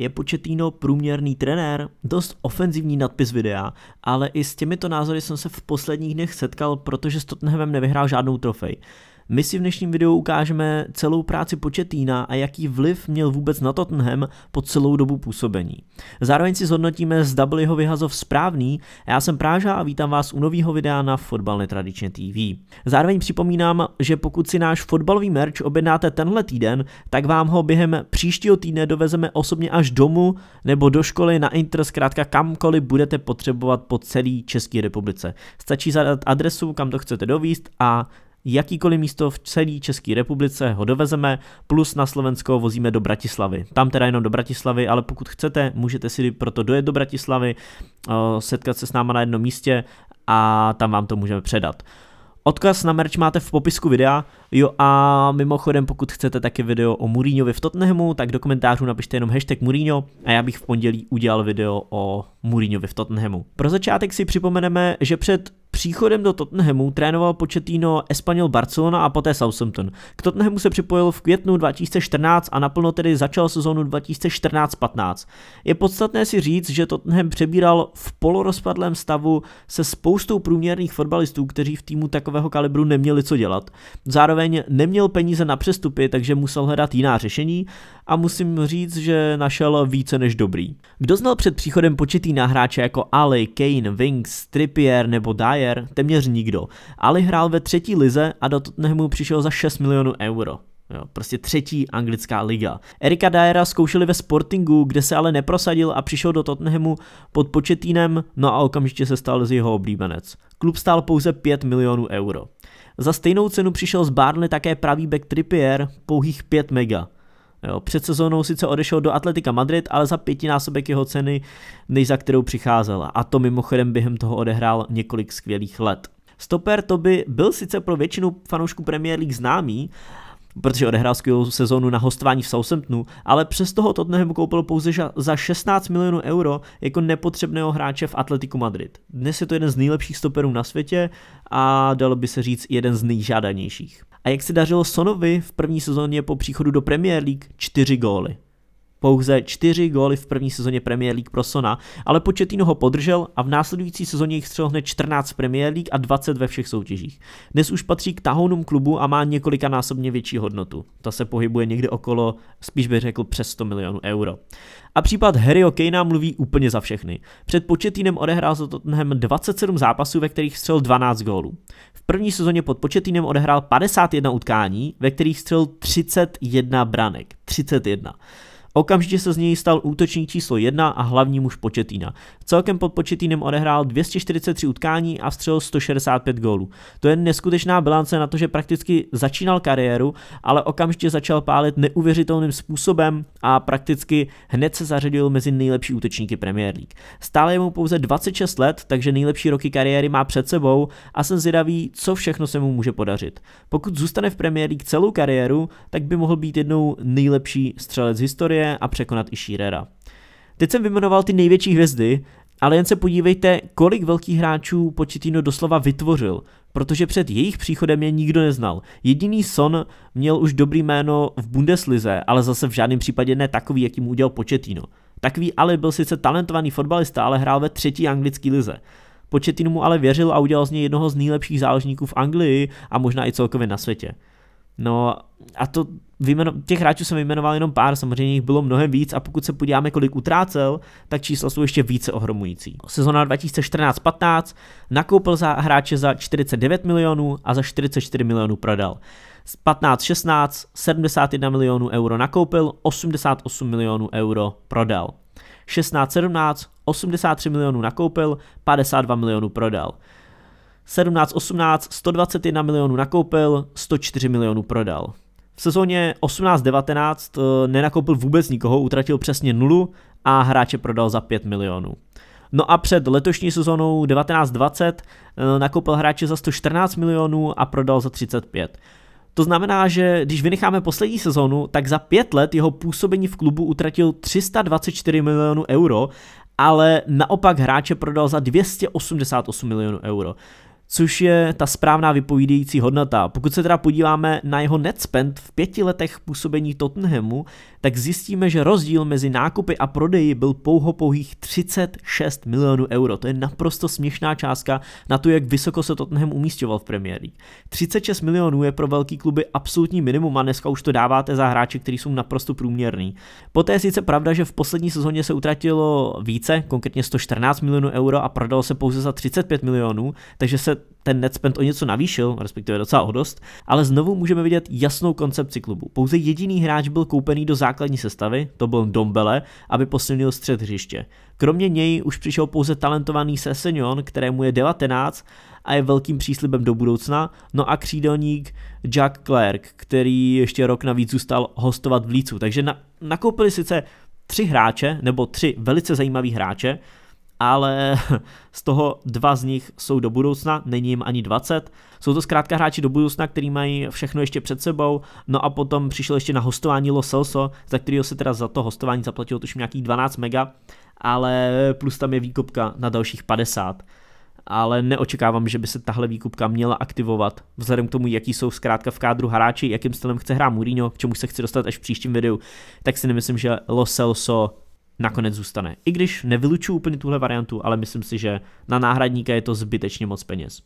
Je početíno průměrný trenér? Dost ofenzivní nadpis videa, ale i s těmito názory jsem se v posledních dnech setkal, protože s Tottenhamem nevyhrál žádnou trofej. My si v dnešním videu ukážeme celou práci Početína a jaký vliv měl vůbec na Tottenham po celou dobu působení. Zároveň si zhodnotíme, zda byl jeho vyhazov správný. Já jsem Práža a vítám vás u nového videa na Fotbal Netradičně TV. Zároveň připomínám, že pokud si náš fotbalový merch objednáte tenhle týden, tak vám ho během příštího týdne dovezeme osobně až domů nebo do školy na Inter, zkrátka kamkoliv budete potřebovat po celé České republice. Stačí zadat adresu, kam to chcete dovíst a jakýkoliv místo v celé České republice ho dovezeme, plus na Slovensko vozíme do Bratislavy. Tam teda jenom do Bratislavy, ale pokud chcete, můžete si proto dojet do Bratislavy, eh, setkat se s náma na jednom místě a tam vám to můžeme předat. Odkaz na merch máte v popisku videa, jo a mimochodem pokud chcete taky video o Mourinhovi v Tottenhamu, tak do komentářů napište jenom hashtag Mourinho a já bych v pondělí udělal video o Mourinhovi v Tottenhamu. Pro začátek si připomeneme, že před příchodem do Tottenhamu trénoval početíno Espanyol Barcelona a poté Southampton. K Tottenhamu se připojil v květnu 2014 a naplno tedy začal sezónu 2014-15. Je podstatné si říct, že Tottenham přebíral v polorozpadlém stavu se spoustou průměrných fotbalistů, kteří v týmu takového kalibru neměli co dělat. Zároveň neměl peníze na přestupy, takže musel hledat jiná řešení a musím říct, že našel více než dobrý. Kdo znal před příchodem početí na hráče jako Ali, Kane, Winks, Trippier nebo Dyer, premiér, téměř nikdo. Ali hrál ve třetí lize a do Tottenhamu přišel za 6 milionů euro. Jo, prostě třetí anglická liga. Erika Dyera zkoušeli ve Sportingu, kde se ale neprosadil a přišel do Tottenhamu pod početínem, no a okamžitě se stal z jeho oblíbenec. Klub stál pouze 5 milionů euro. Za stejnou cenu přišel z Barnley také pravý back Trippier, pouhých 5 mega. Jo, před sezónou sice odešel do Atletika Madrid, ale za pětinásobek jeho ceny, než za kterou přicházela. A to mimochodem během toho odehrál několik skvělých let. Stoper to by byl sice pro většinu fanoušků Premier League známý, protože odehrál skvělou sezónu na hostování v Southamptonu, ale přes toho Tottenham koupil pouze za 16 milionů euro jako nepotřebného hráče v Atletiku Madrid. Dnes je to jeden z nejlepších stoperů na světě a dalo by se říct jeden z nejžádanějších. A jak se dařilo Sonovi v první sezóně po příchodu do Premier League? Čtyři góly. Pouze čtyři góly v první sezóně Premier League pro Sona, ale Početino ho podržel a v následující sezóně jich střelil hned 14 Premier League a 20 ve všech soutěžích. Dnes už patří k tahounům klubu a má několikanásobně větší hodnotu. Ta se pohybuje někde okolo, spíš bych řekl, přes 100 milionů euro. A případ Harry Kanea mluví úplně za všechny. Před Početínem odehrál za Tottenham 27 zápasů, ve kterých střel 12 gólů první sezóně pod početínem odehrál 51 utkání, ve kterých střelil 31 branek. 31. Okamžitě se z něj stal útočník číslo 1 a hlavní muž Početína. Celkem pod Početínem odehrál 243 utkání a střelil 165 gólů. To je neskutečná bilance na to, že prakticky začínal kariéru, ale okamžitě začal pálit neuvěřitelným způsobem a prakticky hned se zařadil mezi nejlepší útočníky Premier League. Stále je mu pouze 26 let, takže nejlepší roky kariéry má před sebou a jsem zvědavý, co všechno se mu může podařit. Pokud zůstane v Premier League celou kariéru, tak by mohl být jednou nejlepší střelec historie Okoje a překonat i Shearera. Teď jsem vymenoval ty největší hvězdy, ale jen se podívejte, kolik velkých hráčů Početino doslova vytvořil, protože před jejich příchodem je nikdo neznal. Jediný Son měl už dobrý jméno v Bundeslize, ale zase v žádném případě ne takový, jaký mu udělal Početino. Takový ale byl sice talentovaný fotbalista, ale hrál ve třetí anglické lize. Početino mu ale věřil a udělal z něj jednoho z nejlepších záložníků v Anglii a možná i celkově na světě. No a to vyjmeno, těch hráčů jsem vyjmenoval jenom pár, samozřejmě jich bylo mnohem víc a pokud se podíváme, kolik utrácel, tak čísla jsou ještě více ohromující. Sezona 2014-15 nakoupil za hráče za 49 milionů a za 44 milionů prodal. 15-16 71 milionů euro nakoupil, 88 milionů euro prodal. 16-17 83 milionů nakoupil, 52 milionů prodal. 17-18 121 milionů nakoupil, 104 milionů prodal. V sezóně 18-19 eh, nenakoupil vůbec nikoho, utratil přesně nulu a hráče prodal za 5 milionů. No a před letošní sezónou 19-20 eh, nakoupil hráče za 114 milionů a prodal za 35. To znamená, že když vynecháme poslední sezónu, tak za pět let jeho působení v klubu utratil 324 milionů euro, ale naopak hráče prodal za 288 milionů euro což je ta správná vypovídající hodnota. Pokud se teda podíváme na jeho net spend v pěti letech působení Tottenhamu, tak zjistíme, že rozdíl mezi nákupy a prodeji byl pouho pouhých 36 milionů euro. To je naprosto směšná částka na to, jak vysoko se Tottenham umístěval v Premier League. 36 milionů je pro velký kluby absolutní minimum a dneska už to dáváte za hráče, kteří jsou naprosto průměrný. Poté je sice pravda, že v poslední sezóně se utratilo více, konkrétně 114 milionů euro a prodalo se pouze za 35 milionů, takže se ten net spend o něco navýšil, respektive docela o dost, ale znovu můžeme vidět jasnou koncepci klubu. Pouze jediný hráč byl koupený do základní sestavy, to byl Dombele, aby posilnil střed hřiště. Kromě něj už přišel pouze talentovaný Sesenion, kterému je 19 a je velkým příslibem do budoucna, no a křídelník Jack Clerk, který ještě rok navíc zůstal hostovat v Lícu. Takže na, nakoupili sice tři hráče, nebo tři velice zajímaví hráče, ale z toho dva z nich jsou do budoucna, není jim ani 20. Jsou to zkrátka hráči do budoucna, který mají všechno ještě před sebou, no a potom přišel ještě na hostování Los Celso, za kterého se teda za to hostování zaplatilo tuším nějakých 12 mega, ale plus tam je výkupka na dalších 50 ale neočekávám, že by se tahle výkupka měla aktivovat, vzhledem k tomu, jaký jsou zkrátka v kádru hráči, jakým stylem chce hrát Mourinho, k čemu se chce dostat až v příštím videu, tak si nemyslím, že Los Celso nakonec zůstane. I když nevylučuju úplně tuhle variantu, ale myslím si, že na náhradníka je to zbytečně moc peněz.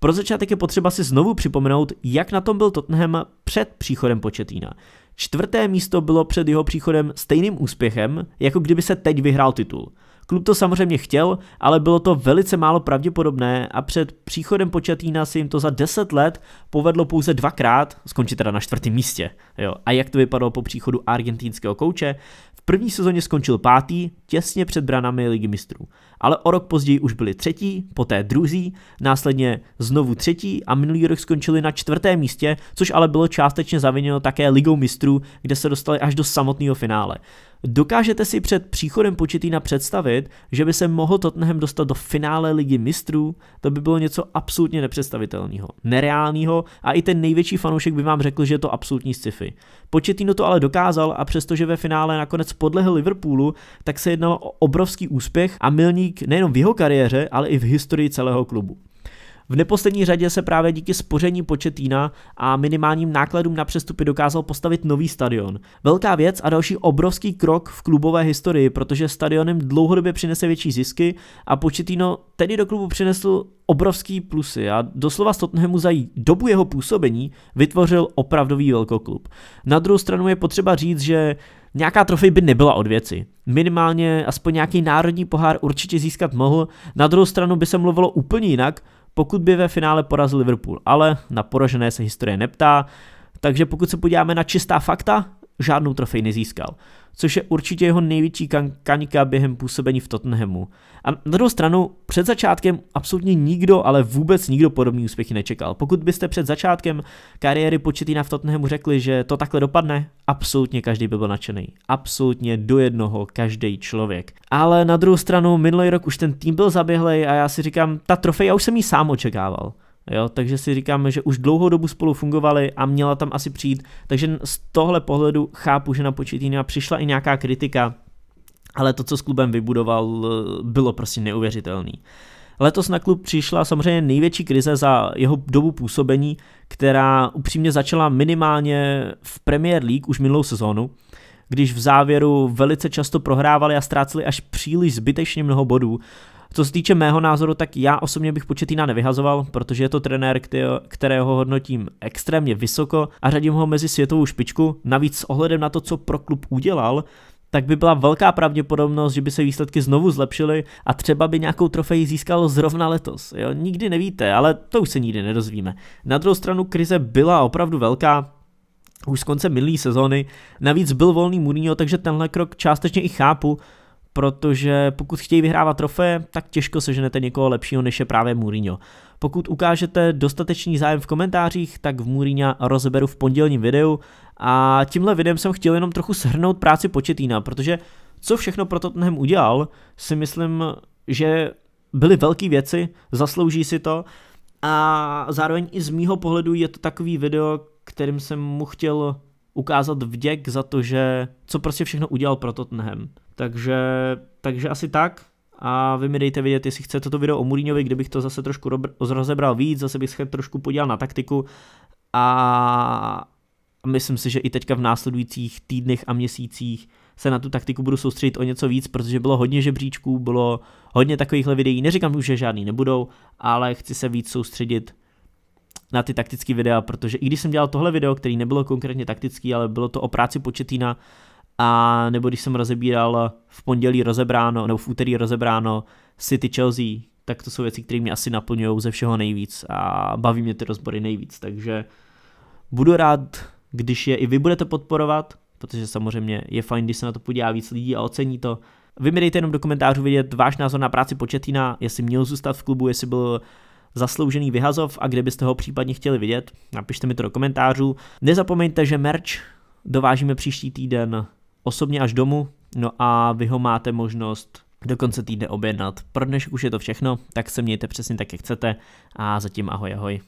Pro začátek je potřeba si znovu připomenout, jak na tom byl Tottenham před příchodem Početína. Čtvrté místo bylo před jeho příchodem stejným úspěchem, jako kdyby se teď vyhrál titul. Klub to samozřejmě chtěl, ale bylo to velice málo pravděpodobné a před příchodem počatína se jim to za 10 let povedlo pouze dvakrát, skončit teda na čtvrtém místě. Jo. A jak to vypadalo po příchodu argentinského kouče? V první sezóně skončil pátý, těsně před branami ligy mistrů. Ale o rok později už byli třetí, poté druzí, následně znovu třetí a minulý rok skončili na čtvrtém místě, což ale bylo částečně zaviněno také ligou mistrů, kde se dostali až do samotného finále. Dokážete si před příchodem Početína představit, že by se mohl Tottenham dostat do finále ligy mistrů? To by bylo něco absolutně nepředstavitelného, nereálního a i ten největší fanoušek by vám řekl, že je to absolutní sci-fi. Početino to ale dokázal a přestože ve finále nakonec podlehl Liverpoolu, tak se jednalo o obrovský úspěch a milník nejenom v jeho kariéře, ale i v historii celého klubu. V neposlední řadě se právě díky spoření početína a minimálním nákladům na přestupy dokázal postavit nový stadion. Velká věc a další obrovský krok v klubové historii, protože stadionem dlouhodobě přinese větší zisky a početíno tedy do klubu přinesl obrovský plusy a doslova z Tottenhamu za dobu jeho působení vytvořil opravdový velkoklub. Na druhou stranu je potřeba říct, že nějaká trofej by nebyla od věci. Minimálně aspoň nějaký národní pohár určitě získat mohl, na druhou stranu by se mluvilo úplně jinak, pokud by ve finále porazil Liverpool, ale na poražené se historie neptá, takže pokud se podíváme na čistá fakta, žádnou trofej nezískal což je určitě jeho největší kan- kaňka během působení v Tottenhamu. A na druhou stranu, před začátkem absolutně nikdo, ale vůbec nikdo podobný úspěchy nečekal. Pokud byste před začátkem kariéry Početina v Tottenhamu řekli, že to takhle dopadne, absolutně každý by byl nadšený. Absolutně do jednoho každý člověk. Ale na druhou stranu, minulý rok už ten tým byl zaběhlej a já si říkám, ta trofej, já už jsem ji sám očekával. Jo, takže si říkáme, že už dlouhou dobu spolu fungovali a měla tam asi přijít. Takže z tohle pohledu chápu, že na početíně přišla i nějaká kritika, ale to, co s klubem vybudoval, eh, bylo prostě neuvěřitelný. Letos na klub přišla samozřejmě největší krize za jeho dobu působení, která upřímně začala minimálně v Premier League už minulou sezónu, když v závěru velice často prohrávali a ztráceli až příliš zbytečně mnoho bodů, co se týče mého názoru, tak já osobně bych Početína nevyhazoval, protože je to trenér, kterého hodnotím extrémně vysoko a řadím ho mezi světovou špičku. Navíc s ohledem na to, co pro klub udělal, tak by byla velká pravděpodobnost, že by se výsledky znovu zlepšily a třeba by nějakou trofej získal zrovna letos. Jo, nikdy nevíte, ale to už se nikdy nedozvíme. Na druhou stranu krize byla opravdu velká, už z konce minulé sezóny. Navíc byl volný Mourinho, takže tenhle krok částečně i chápu, protože pokud chtějí vyhrávat trofé, tak těžko seženete někoho lepšího než je právě Mourinho. Pokud ukážete dostatečný zájem v komentářích, tak v Mourinho rozeberu v pondělním videu a tímhle videem jsem chtěl jenom trochu shrnout práci Početína, protože co všechno pro Tottenham udělal, si myslím, že byly velké věci, zaslouží si to a zároveň i z mýho pohledu je to takový video, kterým jsem mu chtěl ukázat vděk za to, že co prostě všechno udělal pro Tottenham. Takže, takže asi tak a vy mi dejte vědět, jestli chcete to video o Mourinhovi, kdybych to zase trošku rozebral víc, zase bych se trošku podíval na taktiku a myslím si, že i teďka v následujících týdnech a měsících se na tu taktiku budu soustředit o něco víc, protože bylo hodně žebříčků, bylo hodně takovýchhle videí, neříkám už, že žádný nebudou, ale chci se víc soustředit na ty taktické videa, protože i když jsem dělal tohle video, který nebylo konkrétně taktický, ale bylo to o práci početína, a nebo když jsem rozebíral v pondělí rozebráno, nebo v úterý rozebráno City Chelsea, tak to jsou věci, které mě asi naplňují ze všeho nejvíc a baví mě ty rozbory nejvíc, takže budu rád, když je i vy budete podporovat, protože samozřejmě je fajn, když se na to podívá víc lidí a ocení to. Vy mi dejte jenom do komentářů vidět váš názor na práci Početina, jestli měl zůstat v klubu, jestli byl zasloužený vyhazov a kde byste ho případně chtěli vidět, napište mi to do komentářů. Nezapomeňte, že merch dovážíme příští týden osobně až domů, no a vy ho máte možnost do konce týdne objednat. Pro dnešek už je to všechno, tak se mějte přesně tak, jak chcete a zatím ahoj ahoj.